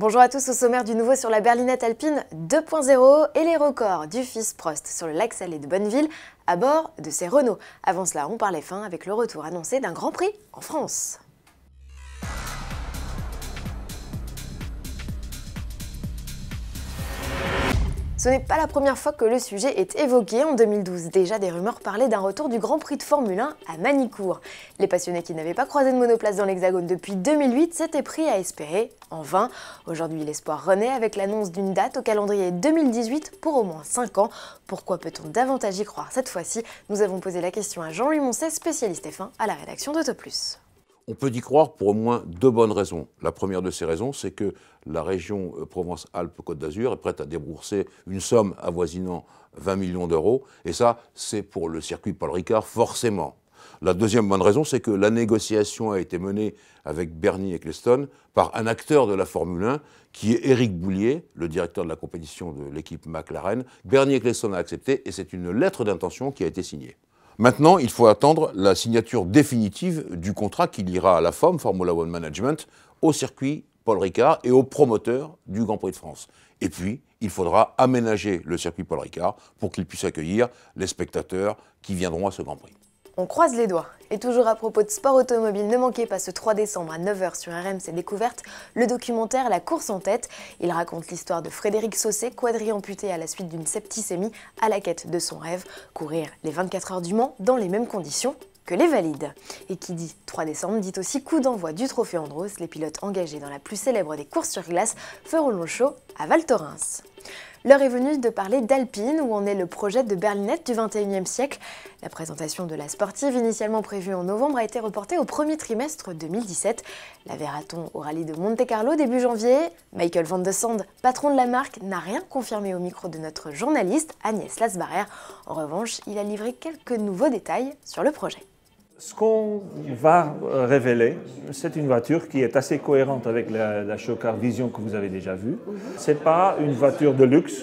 Bonjour à tous au sommaire du nouveau sur la berlinette alpine 2.0 et les records du fils Prost sur le lac Salé de Bonneville à bord de ses Renault. Avant cela, on parlait fin avec le retour annoncé d'un Grand Prix en France. Ce n'est pas la première fois que le sujet est évoqué. En 2012, déjà des rumeurs parlaient d'un retour du Grand Prix de Formule 1 à Manicourt. Les passionnés qui n'avaient pas croisé de monoplace dans l'Hexagone depuis 2008 s'étaient pris à espérer, en vain. Aujourd'hui, l'espoir renaît avec l'annonce d'une date au calendrier 2018 pour au moins 5 ans. Pourquoi peut-on davantage y croire cette fois-ci Nous avons posé la question à Jean-Louis Moncet, spécialiste F1 à la rédaction d'Autoplus. On peut y croire pour au moins deux bonnes raisons. La première de ces raisons, c'est que la région euh, Provence-Alpes-Côte d'Azur est prête à débourser une somme avoisinant 20 millions d'euros, et ça, c'est pour le circuit Paul Ricard, forcément. La deuxième bonne raison, c'est que la négociation a été menée avec Bernie Eccleston par un acteur de la Formule 1, qui est Éric Boulier, le directeur de la compétition de l'équipe McLaren. Bernie Eccleston a accepté, et c'est une lettre d'intention qui a été signée. Maintenant, il faut attendre la signature définitive du contrat qui liera à la FOM, Formula One Management, au circuit Paul Ricard et aux promoteurs du Grand Prix de France. Et puis, il faudra aménager le circuit Paul Ricard pour qu'il puisse accueillir les spectateurs qui viendront à ce Grand Prix. On croise les doigts. Et toujours à propos de sport automobile, ne manquez pas ce 3 décembre à 9h sur RMC Découverte, le documentaire La course en tête. Il raconte l'histoire de Frédéric Sausset, quadriamputé à la suite d'une septicémie, à la quête de son rêve, courir les 24 heures du Mans dans les mêmes conditions que les valides. Et qui dit 3 décembre dit aussi coup d'envoi du trophée Andros. Les pilotes engagés dans la plus célèbre des courses sur glace feront le show à Val Thorens. L'heure est venue de parler d'Alpine, où en est le projet de berlinette du 21e siècle. La présentation de la sportive, initialement prévue en novembre, a été reportée au premier trimestre 2017. La verra-t-on au rallye de Monte Carlo début janvier Michael Van de Sand, patron de la marque, n'a rien confirmé au micro de notre journaliste Agnès Lasbarère. En revanche, il a livré quelques nouveaux détails sur le projet ce qu'on va euh, révéler, c'est une voiture qui est assez cohérente avec la, la Vision que vous avez déjà vue. Ce n'est pas une voiture de luxe.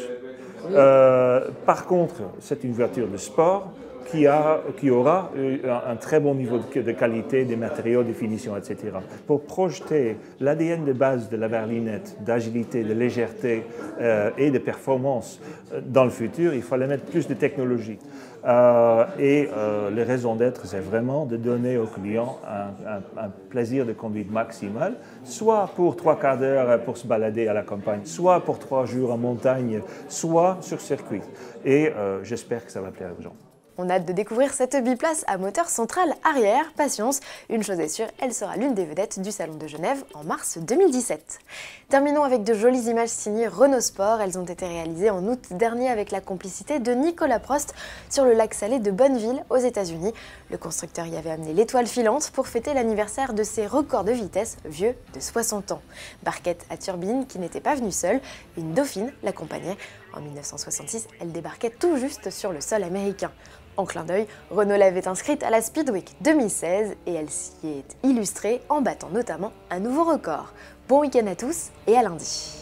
Euh, par contre, c'est une voiture de sport qui, a, qui aura euh, un, très bon niveau de, qualité des matériaux, des finitions, etc. Pour projeter l'ADN de base de la berlinette, d'agilité, de légèreté euh, et de performance euh, dans le futur, il fallait mettre plus de technologie. Euh, et euh, les raisons d'être, c'est vraiment de donner aux clients un, un, un, plaisir de conduite maximal, soit pour trois quarts d'heure pour se balader à la campagne, soit pour trois jours en montagne, soit sur circuit. Et euh, j'espère que ça va plaire aux gens. On a hâte de découvrir cette biplace à moteur central arrière, patience, une chose est sûre, elle sera l'une des vedettes du Salon de Genève en mars 2017. Terminons avec de jolies images signées Renault Sport, elles ont été réalisées en août dernier avec la complicité de Nicolas Prost sur le lac salé de Bonneville aux États-Unis. Le constructeur y avait amené l'étoile filante pour fêter l'anniversaire de ses records de vitesse vieux de 60 ans. Barquette à turbine qui n'était pas venue seule, une dauphine l'accompagnait. En 1966, elle débarquait tout juste sur le sol américain. En clin d'œil, Renault l'avait inscrite à la Speedweek 2016 et elle s'y est illustrée en battant notamment un nouveau record. Bon week-end à tous et à lundi.